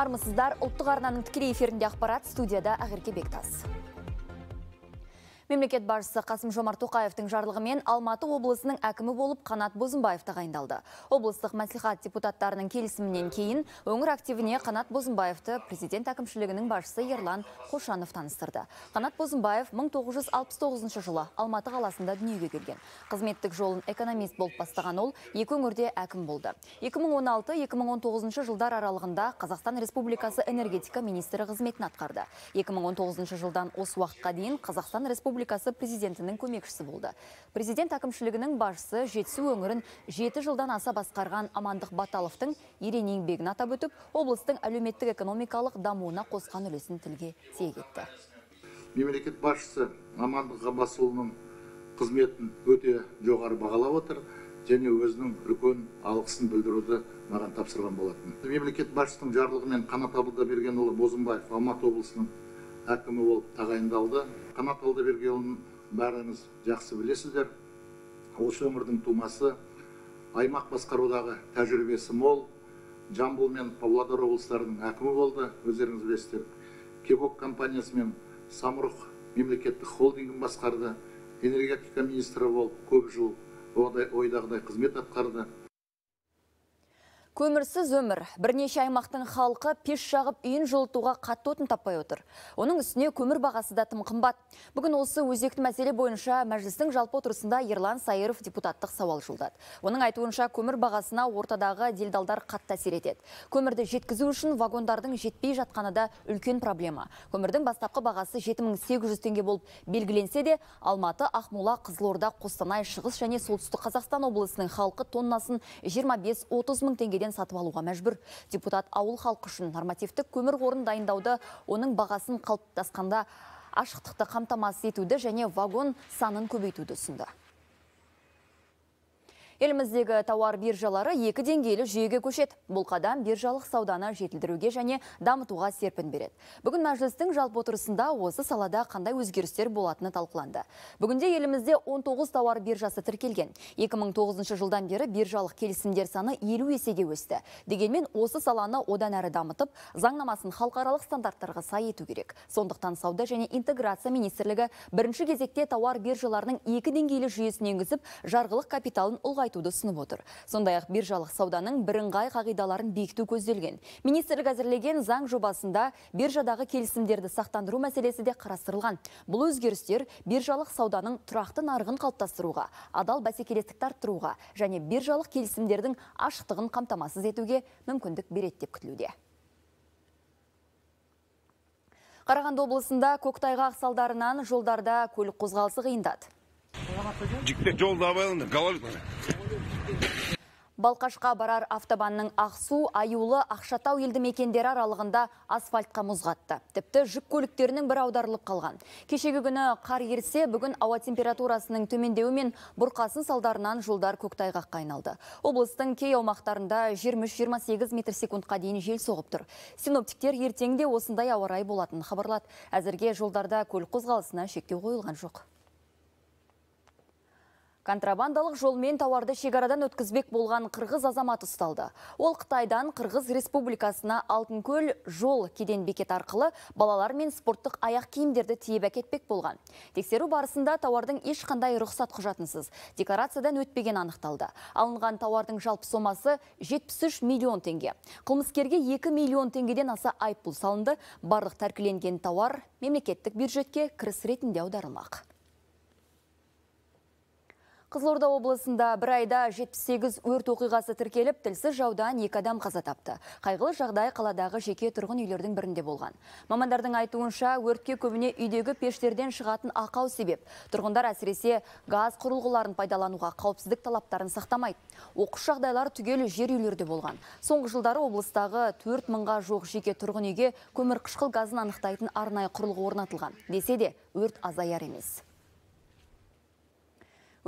армысыздар ұлттық арнаның тікелей эфирінде ақпарат студияда ақерке бектас Мемлекет басшысы Қасым Жомарт Тоқаевтың жарлығымен Алматы облысының әкімі болып Қанат Бозымбаев тағайындалды. Облыстық мәслихат депутаттарының келісімінен кейін өңір активіне Қанат Бозымбаевты президент әкімшілігінің басшысы Ерлан Қошанов таныстырды. Қанат Бозымбаев 1969 жылы Алматы қаласында дүниеге келген. Қызметтік жолын экономист болып бастаған ол екі өңірде әкім болды. 2016-2019 жылдар аралығында Қазақстан Республикасы энергетика министрі қызметін атқарды. 2019 жылдан осы уақытқа дейін Қазақстан Республикасы Республикасы президентінің көмекшісі болды. Президент әкімшілігінің башысы жетісу өңірін жеті жылдан аса басқарған Амандық Баталовтың ерен еңбегін атап өтіп, облыстың әлеуметтік экономикалық дамуына қосқан үлесін тілге тиек етті. Мемлекет басшысы Амандық Ғабасұлының қызметін өте жоғары бағалап отыр және өзінің үлкен алғысын білдіруді маған тапсырған болатын мемлекет басшысының жарлығымен қанат абылдабергенұлы бозымбаев алматы облысының әкімі болып тағайындалды қанат алдабергенұлын бәріңіз жақсы білесіздер осы өңірдің тумасы аймақ басқарудағы тәжірибесі мол жамбыл мен павлодар облыстарының әкімі болды өздеріңіз білесіздер кебок компаниясы мен самұрық мемлекеттік холдингін басқарды энергетика министрі болып көп жыл ойдағыдай қызмет атқарды Көмірсіз өмір бірнеше аймақтың халқы пеш жағып үйін жылытуға қатты отын таппай отыр. Оның үстіне көмір бағасы да тым қымбат. Бүгін осы өзекті мәселе бойынша мәжілістің жалпы отырысында Ерлан Сайыров депутаттық сауал жолдады. Оның айтуынша көмір бағасына ортадағы делдалдар қатты әсер етеді. Көмірді жеткізу үшін вагондардың жетпей жатқаны да үлкен проблема. Көмірдің бастапқы бағасы 7800 теңге болып белгіленсе де, Алматы, Ақмола, Қызылорда, Қостанай, Шығыс және Солтүстік Қазақстан облысының халқы тоннасын 25-30 мың теңге теңгеден сатып алуға мәжбүр депутат ауыл халқы үшін нормативтік көмір қорын дайындауды оның бағасын қалыптасқанда ашықтықты қамтамасыз етуді және вагон санын көбейтуді ұсынды Еліміздегі тауар биржалары екі деңгейлі жүйеге көшет. Бұл қадам биржалық сауданы жетілдіруге және дамытуға серпін береді. Бүгін мәжілістің жалпы отырысында осы салада қандай өзгерістер болатыны талқыланды. Бүгінде елімізде 19 тауар биржасы тіркелген. 2009 жылдан бері биржалық келісімдер саны 50 есеге өсті. Дегенмен осы саланы одан әрі дамытып, заңнамасын халықаралық стандарттарға сай ету керек. Сондықтан сауда және интеграция министрлігі бірінші кезекте тауар биржаларының екі деңгейлі жүйесін енгізіп, жарғылық капиталын ұлғайтты ұлғайтуды ұсынып отыр сондай ақ биржалық сауданың бірыңғай қағидаларын бекіту көзделген министрлік әзірлеген заң жобасында биржадағы келісімдерді сақтандыру мәселесі де қарастырылған бұл өзгерістер биржалық сауданың тұрақты нарығын қалыптастыруға адал бәсекелестікті арттыруға және биржалық келісімдердің ашықтығын қамтамасыз етуге мүмкіндік береді деп күтілуде Қарағанды облысында көктайғақ салдарынан жолдарда көлік қозғалысы қиындады. жолда Балқашқа барар автобанның Ақсу, айулы, Ақшатау елді мекендері аралығында асфальтқа мұзғатты. Тіпті жүк көліктерінің бір аударылып қалған. Кешегі күні қар ерсе, бүгін ауа температурасының төмендеуі мен бұрқасын салдарынан жолдар көктайға қайналды. Облыстың кей аумақтарында 23-28 метр секундқа дейін жел соғып тұр. Синоптиктер ертеңде осындай ауарай болатын хабарлады. Әзірге жолдарда көлік қозғалысына шектеу қойылған жоқ. Контрабандалық жолмен тауарды шегарадан өткізбек болған қырғыз азамат ұсталды. Ол Қытайдан Қырғыз Республикасына Алтынкөл жол кеден бекет арқылы балалар мен спорттық аяқ киімдерді тиеп әкетпек болған. Тексеру барысында тауардың ешқандай рұқсат құжатынсыз декларациядан өтпеген анықталды. Алынған тауардың жалпы сомасы 73 миллион теңге. Қылмыскерге 2 миллион теңгеден аса айыппұл салынды. Барлық тәркіленген тауар мемлекеттік бюджетке кіріс ретінде аударылмақ. Қызылорда облысында бір айда 78 өрт оқиғасы тіркеліп, тілсіз жаудан екі адам қаза тапты. Қайғылы жағдай қаладағы жеке тұрғын үйлердің бірінде болған. Мамандардың айтуынша өртке көбіне үйдегі пештерден шығатын ақау себеп. Тұрғындар әсіресе газ құрылғыларын пайдалануға қауіпсіздік талаптарын сақтамайды. Оқыс жағдайлар түгелі жер үйлерде болған. Соңғы жылдары облыстағы 4 мыңға жоқ жеке тұрғын үйге қышқыл газын анықтайтын арнайы құрылғы орнатылған. Десе де өрт азаяр емес.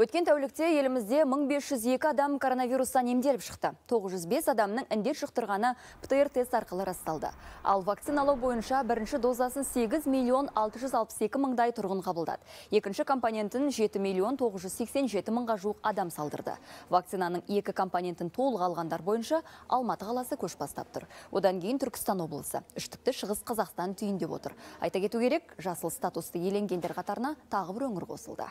Өткен тәулікте елімізде 1502 адам коронавирустан емделіп шықты. 905 адамның індет жұқтырғаны птр тест арқылы расталды. Ал вакциналау бойынша бірінші дозасын 8 миллион 662 мыңдай тұрғын қабылдады. Екінші компонентін 7 миллион 987 мыңға жуық адам салдырды. Вакцинаның екі компонентін толық алғандар бойынша Алматы қаласы көш бастап тұр. Одан кейін Түркістан облысы, үштікті шығыс Қазақстан түйіндеп отыр. Айта кету керек, жасыл статусты еленгендер қатарына тағы бір өңір қосылды.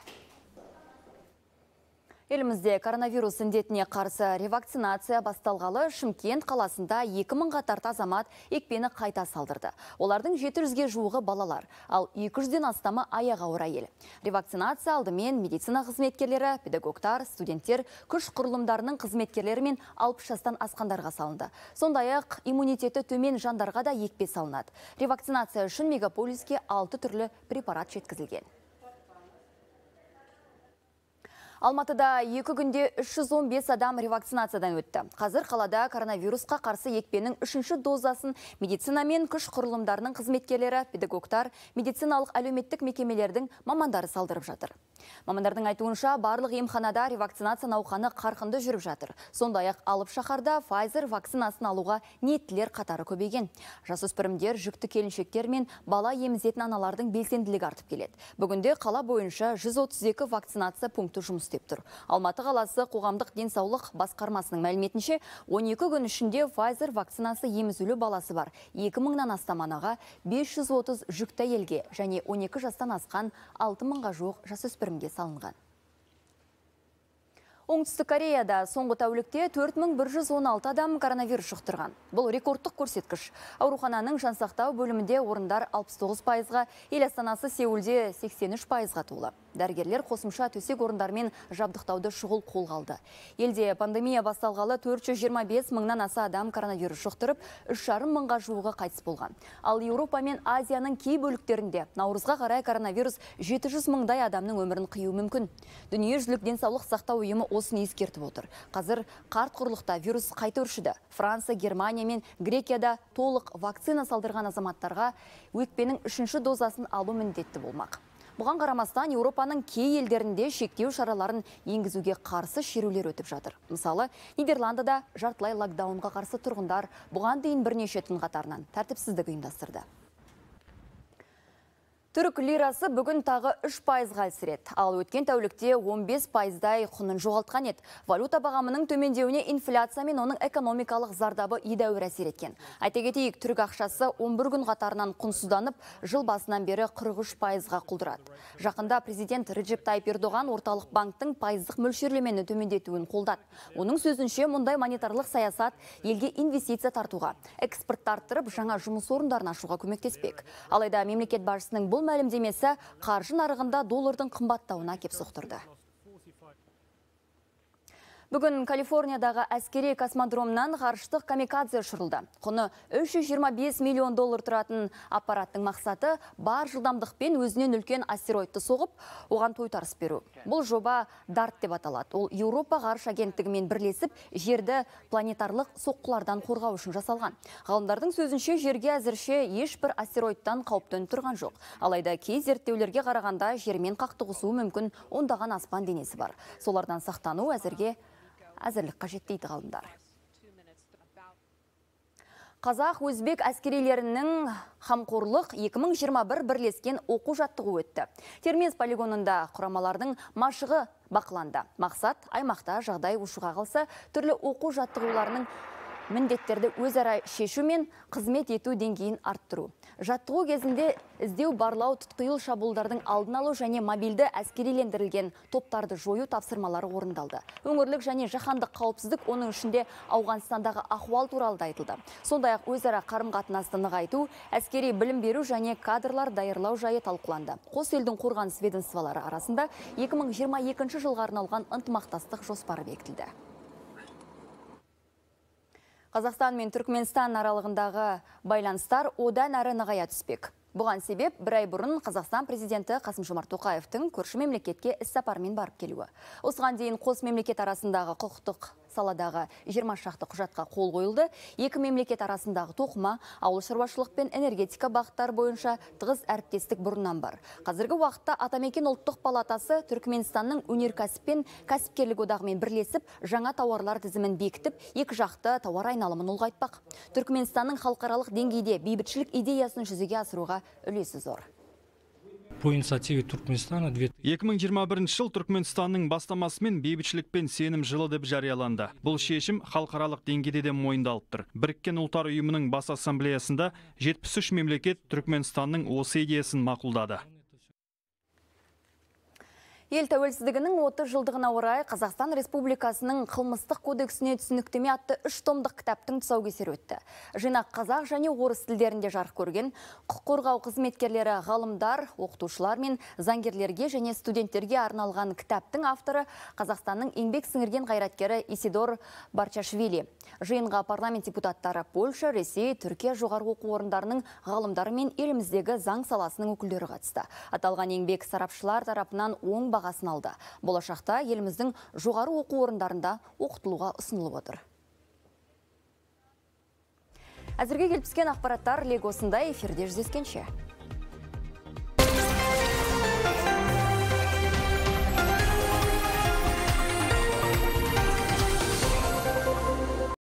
Елімізде коронавирус індетіне қарсы ревакцинация басталғалы Шымкент қаласында 2000 ға тарта азамат екпені қайта салдырды. Олардың 700-ге жуығы балалар, ал 200-ден астамы аяға ауыр әйел. Ревакцинация алдымен медицина қызметкерлері, педагогтар, студенттер, күш құрылымдарының қызметкерлері мен 60 жастан асқандарға салынды. Сондай-ақ иммунитеті төмен жандарға да екпе салынады. Ревакцинация үшін мегаполиске 6 түрлі препарат жеткізілген Алматыда екі күнде 315 адам ревакцинациядан өтті. Қазір қалада коронавирусқа қарсы екпенің үшінші дозасын медицина мен күш құрылымдарының қызметкерлері, педагогтар, медициналық әлеуметтік мекемелердің мамандары салдырып жатыр. Мамандардың айтуынша барлық емханада ревакцинация науқаны қарқынды жүріп жатыр. Сондай ақ алып шаһарда Pfizer вакцинасын алуға ниеттілер қатары көбейген. Жасөспірімдер, жүкті келіншектер мен бала емізетін аналардың белсенділігі артып келеді. Бүгінде қала бойынша 132 вакцинация пункті жұмыс істеп тұр. Алматы қаласы қоғамдық денсаулық басқармасының мәліметінше 12 күн ішінде Pfizer вакцинасы емізулі баласы бар 2000-нан астам анаға 530 жүкті әйелге және 12 жастан асқан 6000-ға жуық жасөспірім қамқорлыққа салынған. Оңтүстік Кореяда соңғы тәулікте 4116 адам коронавирус жұқтырған. Бұл рекордтық көрсеткіш. Аурухананың жансақтау бөлімінде орындар 69 пайызға, ел астанасы Сеулде 83 пайызға толы. Дәргерлер қосымша төсек орындармен жабдықтауды шұғыл қолға алды. Елде пандемия басталғалы 425 мыңнан аса адам коронавирус жұқтырып, 3,5 мыңға жуығы қайтыс болған. Ал Еуропа мен Азияның кей бөліктерінде наурызға қарай коронавирус 700 мыңдай адамның өмірін қиюы мүмкін. Дүниежүзілік денсаулық сақтау ұйымы осыны ескертіп отыр. Қазір қарт құрлықта вирус қайта өршіді. Франция, Германия мен Грекияда толық вакцина салдырған азаматтарға өкпенің үшінші дозасын алу міндетті болмақ бұған қарамастан еуропаның кей елдерінде шектеу шараларын еңгізуге қарсы шерулер өтіп жатыр мысалы нидерландыда жартылай локдаунға қарсы тұрғындар бұған дейін бірнеше түн қатарынан тәртіпсіздік ұйымдастырды Түрік лирасы бүгін тағы 3 пайызға әлсіреді. Ал өткен тәулікте 15 пайыздай құнын жоғалтқан еді. Валюта бағамының төмендеуіне инфляция мен оның экономикалық зардабы едәуір әсер еткен. Айта кетейік, түрік ақшасы 11 күн қатарынан құнсызданып, жыл басынан бері 43 пайызға құлдырады. Жақында президент Реджеп Тайып Ердоған орталық банктың пайыздық мөлшерлемені төмендетуін қолдады. Оның сөзінше мұндай монетарлық саясат елге инвестиция тартуға, экспортты арттырып, жаңа жұмыс орындарын ашуға көмектеспек. Алайда мемлекет басшысының бұл бұл мәлімдемесі қаржы нарығында доллардың қымбаттауына кеп соқтырды Бүгін Калифорниядағы әскери космодромнан ғарыштық камикадзе ұшырылды. Құны 325 миллион доллар тұратын аппараттың мақсаты бар жылдамдықпен өзінен үлкен астероидты соғып, оған тойтарыс беру. Бұл жоба дарт деп аталады. Ол Еуропа ғарыш агенттігімен бірлесіп, жерді планетарлық соққылардан қорғау үшін жасалған. Ғалымдардың сөзінше жерге әзірше ешбір астероидтан қауіп төніп тұрған жоқ. Алайда кей зерттеулерге қарағанда жермен қақтығысуы мүмкін ондаған аспан денесі бар. Солардан сақтану әзірге әзірлік қажет дейді ғалымдар қазақ өзбек әскерилерінің қамқорлық 2021 бірлескен оқу жаттығуы өтті термез полигонында құрамалардың машығы бақыланды мақсат аймақта жағдай ушыға қалса түрлі оқу жаттығуларының міндеттерді өзара шешу мен қызмет ету деңгейін арттыру жаттығу кезінде іздеу барлау тұтқиыл шабуылдардың алдын алу және мобильді әскерилендірілген топтарды жою тапсырмалары орындалды өңірлік және жаһандық қауіпсіздік оның ішінде ауғанстандағы ахуал туралы да айтылды сондай ақ өзара қарым қатынасты нығайту әскери білім беру және кадрлар даярлау жайы талқыланды қос елдің қорғаныс ведомстволары арасында 2022 жылға арналған ынтымақтастық жоспары бекітілді Қазақстан мен Түркменстан аралығындағы байланыстар одан әрі нығая түспек. Бұған себеп бір ай бұрын Қазақстан президенті Қасым Жомарт Тоқаевтың көрші мемлекетке сапармен барып келуі. Осыған дейін қос мемлекет арасындағы құқықтық саладағы 20 шақты құжатқа қол қойылды. Екі мемлекет арасындағы тоқыма, ауыл шаруашылық пен энергетика бағыттары бойынша тығыз әріптестік бұрыннан бар. Қазіргі уақытта Атамекен ұлттық палатасы Түркменстанның өнеркәсіп пен кәсіпкерлік одағымен бірлесіп, жаңа тауарлар тізімін бекітіп, екі жақты тауар айналымын ұлғайтпақ. Түркменстанның халықаралық деңгейде бейбітшілік идеясын жүзеге асыруға үлесі зор по инициативе Туркменстана екі жыл түркменстанның бастамасымен бейбітшілік пен сенім жылы деп жарияланды бұл шешім халықаралық деңгейде де мойындалып тұр біріккен ұлттар ұйымының бас ассамблеясында 73 мемлекет түркменстанның осы идеясын мақұлдады Ел тәуелсіздігінің 30 жылдығына орай Қазақстан Республикасының қылмыстық кодексіне түсініктеме атты үш томдық кітаптың тұсаукесері өтті. Жинақ қазақ және орыс тілдерінде жарық көрген құқық қорғау қызметкерлері ғалымдар, оқытушылар мен заңгерлерге және студенттерге арналған кітаптың авторы Қазақстанның еңбек сіңірген қайраткері Исидор Барчашвили. Жиынға парламент депутаттары Польша, Ресей, Түркия жоғары оқу орындарының ғалымдары мен еліміздегі заң саласының өкілдері қатысты. Аталған еңбек сарапшылар тарапынан оң бағасын алды. Болашақта еліміздің жоғары оқу орындарында оқытылуға ұсынылып отыр. Әзірге келіп ақпараттар легосында эфирде жүзескенше.